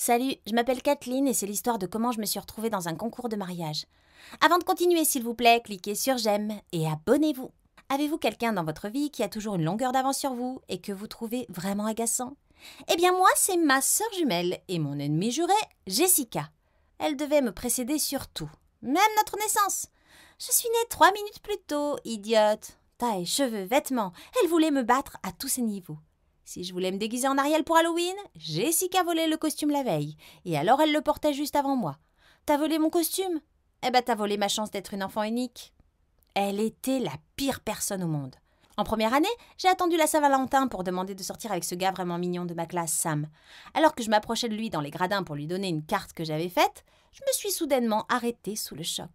Salut, je m'appelle Kathleen et c'est l'histoire de comment je me suis retrouvée dans un concours de mariage. Avant de continuer, s'il vous plaît, cliquez sur j'aime et abonnez-vous. Avez-vous quelqu'un dans votre vie qui a toujours une longueur d'avance sur vous et que vous trouvez vraiment agaçant Eh bien moi, c'est ma sœur jumelle et mon ennemie jurée, Jessica. Elle devait me précéder sur tout, même notre naissance. Je suis née trois minutes plus tôt, idiote. Taille, cheveux, vêtements, elle voulait me battre à tous ces niveaux. Si je voulais me déguiser en Ariel pour Halloween, Jessica volait le costume la veille, et alors elle le portait juste avant moi. T'as volé mon costume Eh ben t'as volé ma chance d'être une enfant unique. Elle était la pire personne au monde. En première année, j'ai attendu la Saint-Valentin pour demander de sortir avec ce gars vraiment mignon de ma classe, Sam. Alors que je m'approchais de lui dans les gradins pour lui donner une carte que j'avais faite, je me suis soudainement arrêtée sous le choc.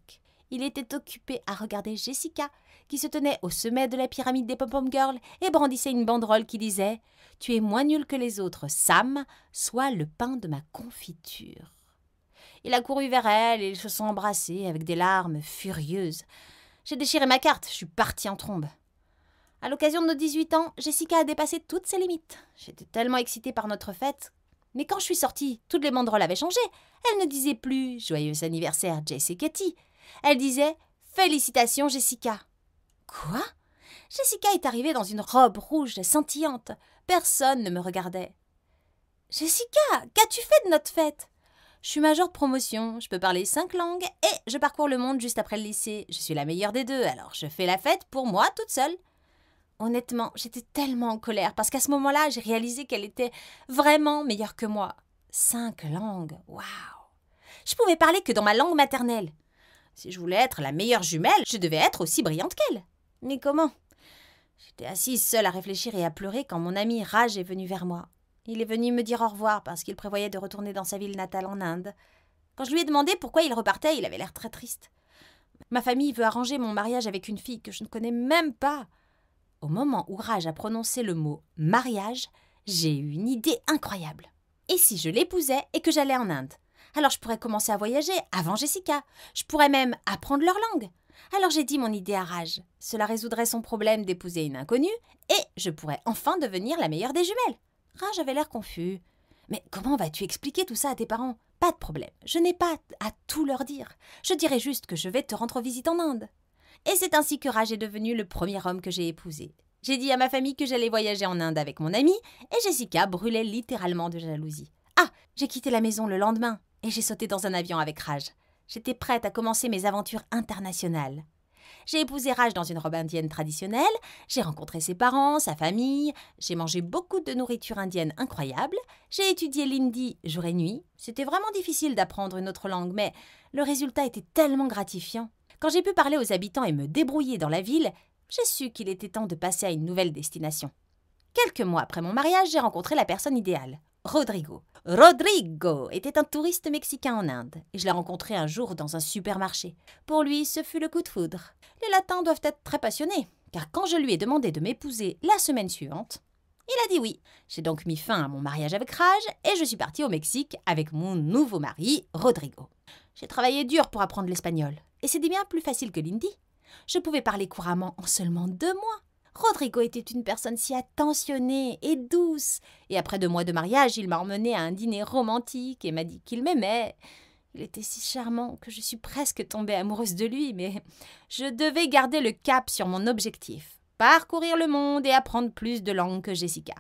Il était occupé à regarder Jessica, qui se tenait au sommet de la pyramide des pom-pom girls et brandissait une banderole qui disait tu es moins nul que les autres, Sam, sois le pain de ma confiture. Il a couru vers elle et ils se sont embrassés avec des larmes furieuses. J'ai déchiré ma carte, je suis partie en trombe. À l'occasion de nos 18 ans, Jessica a dépassé toutes ses limites. J'étais tellement excitée par notre fête. Mais quand je suis sortie, toutes les banderoles avaient changé. Elle ne disait plus Joyeux anniversaire, Jess et Katie. Elle disait « Félicitations, Jessica. Quoi Jessica est arrivée dans une robe rouge scintillante. Personne ne me regardait. Jessica, qu'as-tu fait de notre fête Je suis majeure de promotion, je peux parler cinq langues et je parcours le monde juste après le lycée. Je suis la meilleure des deux, alors je fais la fête pour moi toute seule. Honnêtement, j'étais tellement en colère parce qu'à ce moment-là, j'ai réalisé qu'elle était vraiment meilleure que moi. Cinq langues, waouh Je pouvais parler que dans ma langue maternelle. Si je voulais être la meilleure jumelle, je devais être aussi brillante qu'elle. Mais comment J'étais assise seule à réfléchir et à pleurer quand mon ami Raj est venu vers moi. Il est venu me dire au revoir parce qu'il prévoyait de retourner dans sa ville natale en Inde. Quand je lui ai demandé pourquoi il repartait, il avait l'air très triste. Ma famille veut arranger mon mariage avec une fille que je ne connais même pas. Au moment où Raj a prononcé le mot mariage, j'ai eu une idée incroyable. Et si je l'épousais et que j'allais en Inde Alors je pourrais commencer à voyager avant Jessica. Je pourrais même apprendre leur langue. Alors j'ai dit mon idée à Rage. Cela résoudrait son problème d'épouser une inconnue et je pourrais enfin devenir la meilleure des jumelles. Rage avait l'air confus. Mais comment vas-tu expliquer tout ça à tes parents Pas de problème, je n'ai pas à tout leur dire. Je dirais juste que je vais te rendre visite en Inde. Et c'est ainsi que Raj est devenu le premier homme que j'ai épousé. J'ai dit à ma famille que j'allais voyager en Inde avec mon ami et Jessica brûlait littéralement de jalousie. Ah, j'ai quitté la maison le lendemain et j'ai sauté dans un avion avec Rage. J'étais prête à commencer mes aventures internationales. J'ai épousé Raj dans une robe indienne traditionnelle, j'ai rencontré ses parents, sa famille, j'ai mangé beaucoup de nourriture indienne incroyable, j'ai étudié l'hindi jour et nuit. C'était vraiment difficile d'apprendre une autre langue, mais le résultat était tellement gratifiant. Quand j'ai pu parler aux habitants et me débrouiller dans la ville, j'ai su qu'il était temps de passer à une nouvelle destination. Quelques mois après mon mariage, j'ai rencontré la personne idéale, Rodrigo. Rodrigo était un touriste mexicain en Inde et je l'ai rencontré un jour dans un supermarché. Pour lui, ce fut le coup de foudre. Les Latins doivent être très passionnés, car quand je lui ai demandé de m'épouser la semaine suivante, il a dit oui. J'ai donc mis fin à mon mariage avec Raj et je suis partie au Mexique avec mon nouveau mari, Rodrigo. J'ai travaillé dur pour apprendre l'espagnol et c'était bien plus facile que l'indie. Je pouvais parler couramment en seulement deux mois. Rodrigo était une personne si attentionnée et douce, et après deux mois de mariage, il m'a emmenée à un dîner romantique et m'a dit qu'il m'aimait. Il était si charmant que je suis presque tombée amoureuse de lui, mais je devais garder le cap sur mon objectif, parcourir le monde et apprendre plus de langues que Jessica.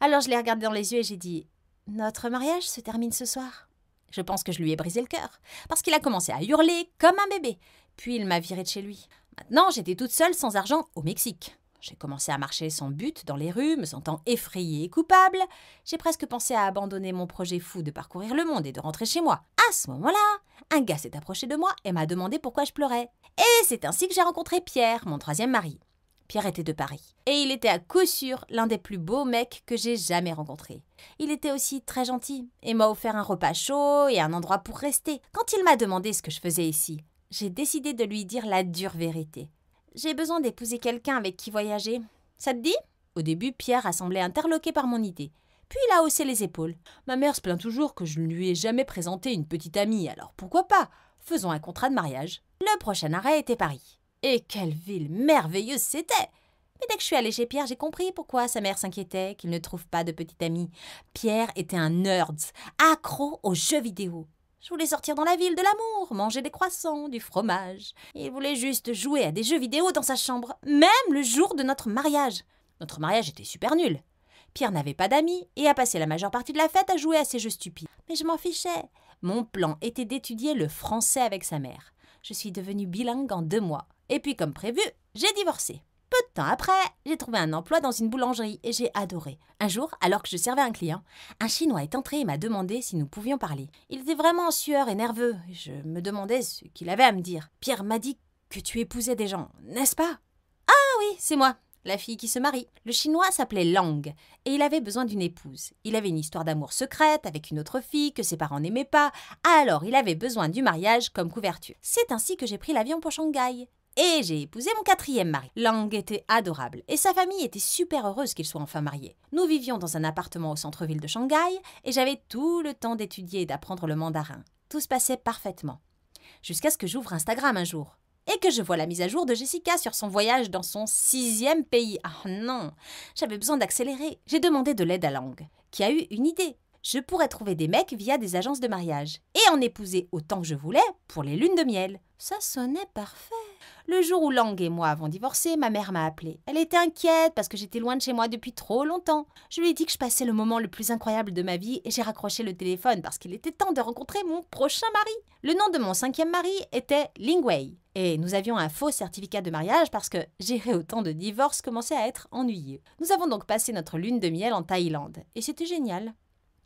Alors je l'ai regardé dans les yeux et j'ai dit Notre mariage se termine ce soir. Je pense que je lui ai brisé le cœur, parce qu'il a commencé à hurler comme un bébé, puis il m'a virée de chez lui. Maintenant, j'étais toute seule sans argent au Mexique. J'ai commencé à marcher sans but dans les rues, me sentant effrayée et coupable. J'ai presque pensé à abandonner mon projet fou de parcourir le monde et de rentrer chez moi. À ce moment-là, un gars s'est approché de moi et m'a demandé pourquoi je pleurais. Et c'est ainsi que j'ai rencontré Pierre, mon troisième mari. Pierre était de Paris. Et il était à coup sûr l'un des plus beaux mecs que j'ai jamais rencontrés. Il était aussi très gentil et m'a offert un repas chaud et un endroit pour rester. Quand il m'a demandé ce que je faisais ici, j'ai décidé de lui dire la dure vérité. J'ai besoin d'épouser quelqu'un avec qui voyager. Ça te dit Au début, Pierre a semblé interloqué par mon idée. Puis il a haussé les épaules. Ma mère se plaint toujours que je ne lui ai jamais présenté une petite amie, alors pourquoi pas Faisons un contrat de mariage. Le prochain arrêt était Paris. Et quelle ville merveilleuse c'était Mais dès que je suis allée chez Pierre, j'ai compris pourquoi sa mère s'inquiétait qu'il ne trouve pas de petite amie. Pierre était un nerd, accro aux jeux vidéo. Je voulais sortir dans la ville, de l'amour, manger des croissants, du fromage. Il voulait juste jouer à des jeux vidéo dans sa chambre, même le jour de notre mariage. Notre mariage était super nul. Pierre n'avait pas d'amis et a passé la majeure partie de la fête à jouer à ces jeux stupides. Mais je m'en fichais. Mon plan était d'étudier le français avec sa mère. Je suis devenue bilingue en deux mois. Et puis, comme prévu, j'ai divorcé. Peu de temps après, j'ai trouvé un emploi dans une boulangerie et j'ai adoré. Un jour, alors que je servais un client, un Chinois est entré et m'a demandé si nous pouvions parler. Il était vraiment en sueur et nerveux. Je me demandais ce qu'il avait à me dire. Pierre m'a dit que tu épousais des gens, n'est-ce pas Ah oui, c'est moi, la fille qui se marie. Le chinois s'appelait Lang et il avait besoin d'une épouse. Il avait une histoire d'amour secrète avec une autre fille que ses parents n'aimaient pas, alors il avait besoin du mariage comme couverture. C'est ainsi que j'ai pris l'avion pour Shanghai. Et j'ai épousé mon quatrième mari. Lang était adorable et sa famille était super heureuse qu'il soit enfin marié. Nous vivions dans un appartement au centre-ville de Shanghai et j'avais tout le temps d'étudier et d'apprendre le mandarin. Tout se passait parfaitement. Jusqu'à ce que j'ouvre Instagram un jour et que je vois la mise à jour de Jessica sur son voyage dans son sixième pays. Ah non, j'avais besoin d'accélérer. J'ai demandé de l'aide à Lang, qui a eu une idée je pourrais trouver des mecs via des agences de mariage et en épouser autant que je voulais pour les lunes de miel. Ça sonnait parfait. Le jour où Lang et moi avons divorcé, ma mère m'a appelée. Elle était inquiète parce que j'étais loin de chez moi depuis trop longtemps. Je lui ai dit que je passais le moment le plus incroyable de ma vie et j'ai raccroché le téléphone parce qu'il était temps de rencontrer mon prochain mari. Le nom de mon cinquième mari était Lingwei. Et nous avions un faux certificat de mariage parce que gérer autant de divorces commençait à être ennuyé. Nous avons donc passé notre lune de miel en Thaïlande et c'était génial.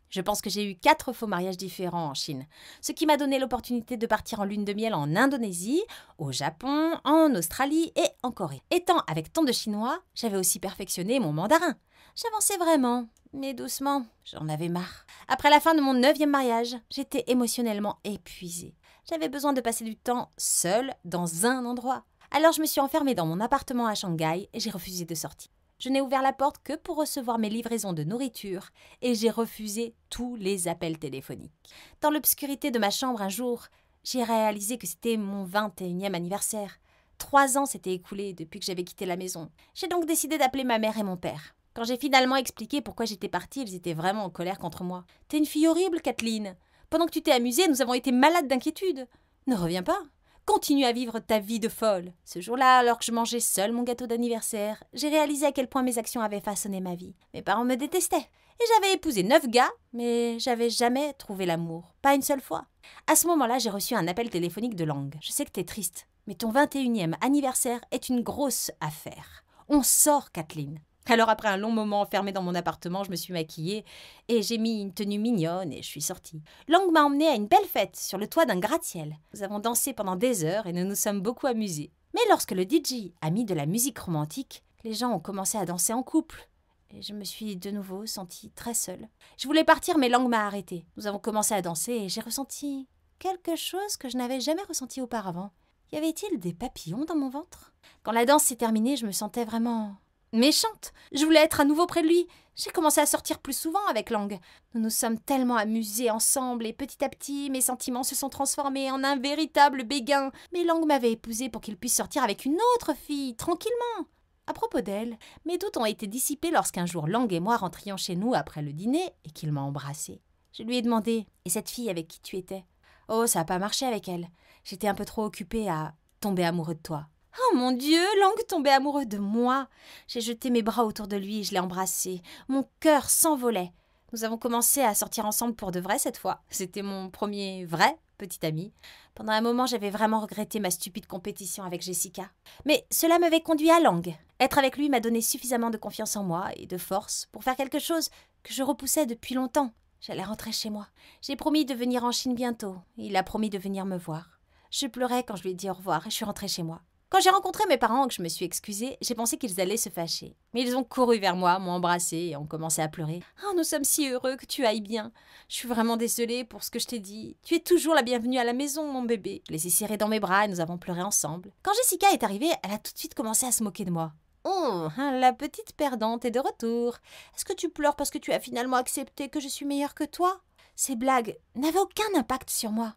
Je pense que j'ai eu quatre faux mariages différents en Chine, ce qui m'a donné l'opportunité de partir en lune de miel en Indonésie, au Japon, en Australie et en Corée. Étant avec tant de Chinois, j'avais aussi perfectionné mon mandarin. J'avançais vraiment, mais doucement, j'en avais marre. Après la fin de mon neuvième mariage, j'étais émotionnellement épuisée. J'avais besoin de passer du temps seule dans un endroit. Alors je me suis enfermée dans mon appartement à Shanghai et j'ai refusé de sortir je n'ai ouvert la porte que pour recevoir mes livraisons de nourriture et j'ai refusé tous les appels téléphoniques. Dans l'obscurité de ma chambre un jour, j'ai réalisé que c'était mon 21e anniversaire. Trois ans s'étaient écoulés depuis que j'avais quitté la maison. J'ai donc décidé d'appeler ma mère et mon père. Quand j'ai finalement expliqué pourquoi j'étais partie, ils étaient vraiment en colère contre moi. T'es une fille horrible, Kathleen. Pendant que tu t'es amusée, nous avons été malades d'inquiétude. Ne reviens pas. Continue à vivre ta vie de folle. Ce jour-là, alors que je mangeais seule mon gâteau d'anniversaire, j'ai réalisé à quel point mes actions avaient façonné ma vie. Mes parents me détestaient. Et j'avais épousé neuf gars, mais j'avais jamais trouvé l'amour. Pas une seule fois. À ce moment-là, j'ai reçu un appel téléphonique de langue. Je sais que t'es triste, mais ton 21e anniversaire est une grosse affaire. On sort, Kathleen. Alors après un long moment enfermé dans mon appartement, je me suis maquillée et j'ai mis une tenue mignonne et je suis sortie. Lang m'a emmenée à une belle fête sur le toit d'un gratte-ciel. Nous avons dansé pendant des heures et nous nous sommes beaucoup amusés. Mais lorsque le DJ a mis de la musique romantique, les gens ont commencé à danser en couple. Et je me suis de nouveau sentie très seule. Je voulais partir, mais Lang m'a arrêtée. Nous avons commencé à danser et j'ai ressenti quelque chose que je n'avais jamais ressenti auparavant. Y avait-il des papillons dans mon ventre Quand la danse s'est terminée, je me sentais vraiment Méchante Je voulais être à nouveau près de lui. J'ai commencé à sortir plus souvent avec Lang. Nous nous sommes tellement amusés ensemble et petit à petit, mes sentiments se sont transformés en un véritable béguin. Mais Lang m'avait épousé pour qu'il puisse sortir avec une autre fille, tranquillement. À propos d'elle, mes doutes ont été dissipés lorsqu'un jour Lang et moi rentrions chez nous après le dîner et qu'il m'a embrassée. Je lui ai demandé Et cette fille avec qui tu étais Oh, ça n'a pas marché avec elle. J'étais un peu trop occupée à tomber amoureux de toi. Oh mon Dieu, Lang tombait amoureux de moi. J'ai jeté mes bras autour de lui et je l'ai embrassé. Mon cœur s'envolait. Nous avons commencé à sortir ensemble pour de vrai cette fois. C'était mon premier vrai petit ami. Pendant un moment, j'avais vraiment regretté ma stupide compétition avec Jessica. Mais cela m'avait conduit à Lang. Être avec lui m'a donné suffisamment de confiance en moi et de force pour faire quelque chose que je repoussais depuis longtemps. J'allais rentrer chez moi. J'ai promis de venir en Chine bientôt. Il a promis de venir me voir. Je pleurais quand je lui ai dit au revoir et je suis rentrée chez moi. Quand j'ai rencontré mes parents et que je me suis excusée, j'ai pensé qu'ils allaient se fâcher. Mais ils ont couru vers moi, m'ont embrassée et ont commencé à pleurer. Oh, nous sommes si heureux que tu ailles bien. Je suis vraiment désolée pour ce que je t'ai dit. Tu es toujours la bienvenue à la maison, mon bébé. Je les ai dans mes bras et nous avons pleuré ensemble. Quand Jessica est arrivée, elle a tout de suite commencé à se moquer de moi. Oh, hein, la petite perdante est de retour. Est-ce que tu pleures parce que tu as finalement accepté que je suis meilleure que toi Ces blagues n'avaient aucun impact sur moi.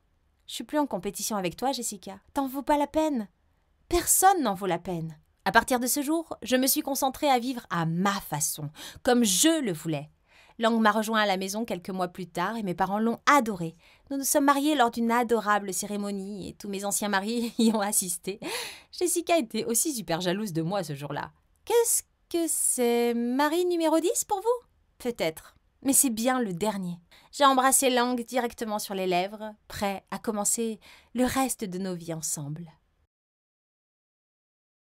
Je suis plus en compétition avec toi, Jessica. T'en vaut pas la peine. Personne n'en vaut la peine. À partir de ce jour, je me suis concentrée à vivre à ma façon, comme je le voulais. Lang m'a rejoint à la maison quelques mois plus tard et mes parents l'ont adoré. Nous nous sommes mariés lors d'une adorable cérémonie et tous mes anciens maris y ont assisté. Jessica était aussi super jalouse de moi ce jour-là. Qu'est-ce que c'est mari numéro 10 pour vous Peut-être, mais c'est bien le dernier. J'ai embrassé Lang directement sur les lèvres, prêt à commencer le reste de nos vies ensemble.